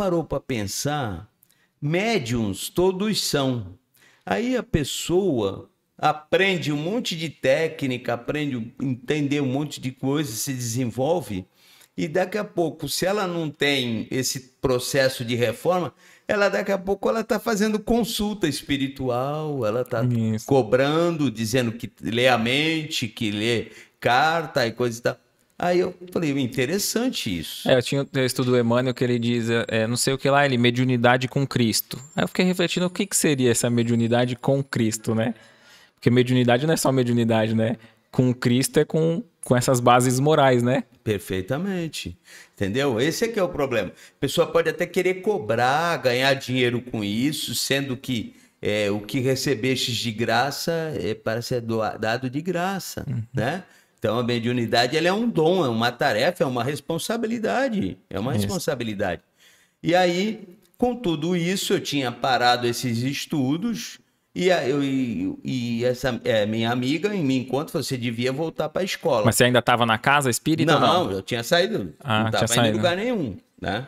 parou para pensar? Médiums todos são. Aí a pessoa aprende um monte de técnica, aprende a entender um monte de coisa, se desenvolve. E daqui a pouco, se ela não tem esse processo de reforma, ela daqui a pouco ela está fazendo consulta espiritual, ela está cobrando, dizendo que lê a mente, que lê carta e coisa e tal. Aí eu falei, interessante isso. É, eu tinha o texto do Emmanuel que ele diz, é, é, não sei o que lá, ele, mediunidade com Cristo. Aí eu fiquei refletindo o que, que seria essa mediunidade com Cristo, né? Porque mediunidade não é só mediunidade, né? Com Cristo é com, com essas bases morais, né? Perfeitamente. Entendeu? Esse é que é o problema. A pessoa pode até querer cobrar, ganhar dinheiro com isso, sendo que é, o que recebestes de graça é, parece ser doado, dado de graça, uhum. né? Então a mediunidade ela é um dom, é uma tarefa, é uma responsabilidade. É uma isso. responsabilidade. E aí, com tudo isso, eu tinha parado esses estudos e, eu, e, e essa é, minha amiga em me enquanto você devia voltar para a escola. Mas você ainda estava na casa espírita? Não, não, eu tinha saído. Ah, não estava em lugar nenhum, né?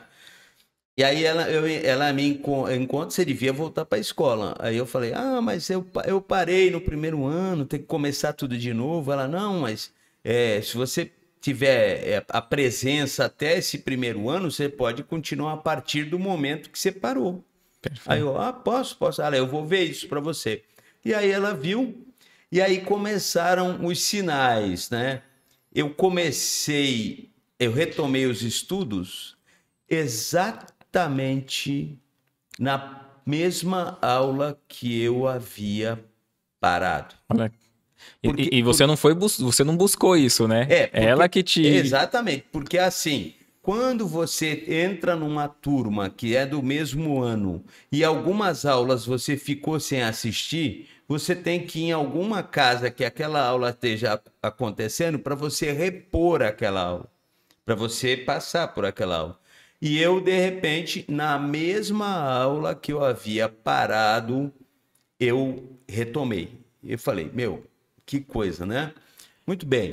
E aí ela, eu, ela me enquanto você devia voltar para a escola. Aí eu falei, ah, mas eu, eu parei no primeiro ano, tem que começar tudo de novo. Ela, não, mas é, se você tiver é, a presença até esse primeiro ano, você pode continuar a partir do momento que você parou. Perfeito. Aí eu, ah, posso, posso. Ah, eu vou ver isso para você. E aí ela viu, e aí começaram os sinais, né? Eu comecei, eu retomei os estudos exatamente na mesma aula que eu havia parado. Olha porque, e, e, você não foi você não buscou isso, né? É, é, porque, ela que te Exatamente, porque assim, quando você entra numa turma que é do mesmo ano e algumas aulas você ficou sem assistir, você tem que ir em alguma casa que aquela aula esteja acontecendo para você repor aquela aula, para você passar por aquela aula. E eu, de repente, na mesma aula que eu havia parado, eu retomei. Eu falei, meu, que coisa, né? Muito bem.